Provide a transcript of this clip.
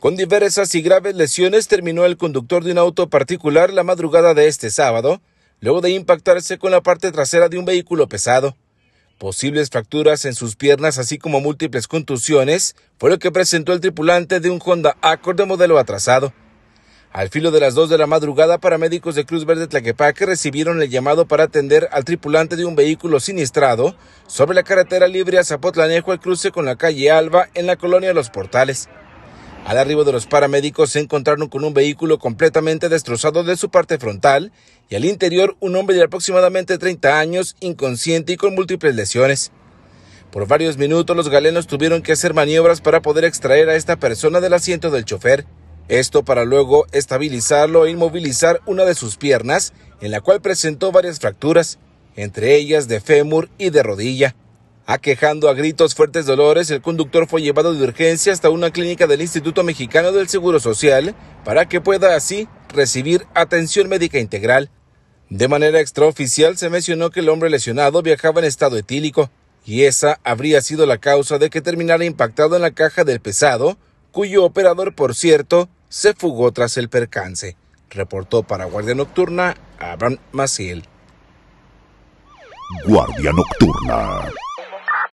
Con diversas y graves lesiones terminó el conductor de un auto particular la madrugada de este sábado, luego de impactarse con la parte trasera de un vehículo pesado. Posibles fracturas en sus piernas, así como múltiples contusiones, fue lo que presentó el tripulante de un Honda Accord de modelo atrasado. Al filo de las 2 de la madrugada, paramédicos de Cruz Verde Tlaquepaque recibieron el llamado para atender al tripulante de un vehículo siniestrado sobre la carretera libre a Zapotlanejo al cruce con la calle Alba en la colonia Los Portales. Al arribo de los paramédicos se encontraron con un vehículo completamente destrozado de su parte frontal y al interior un hombre de aproximadamente 30 años inconsciente y con múltiples lesiones. Por varios minutos los galenos tuvieron que hacer maniobras para poder extraer a esta persona del asiento del chofer, esto para luego estabilizarlo e inmovilizar una de sus piernas, en la cual presentó varias fracturas, entre ellas de fémur y de rodilla. Aquejando a gritos fuertes dolores, el conductor fue llevado de urgencia hasta una clínica del Instituto Mexicano del Seguro Social para que pueda así recibir atención médica integral. De manera extraoficial se mencionó que el hombre lesionado viajaba en estado etílico y esa habría sido la causa de que terminara impactado en la caja del pesado, cuyo operador, por cierto, se fugó tras el percance, reportó para Guardia Nocturna Abraham Maciel. Guardia Nocturna.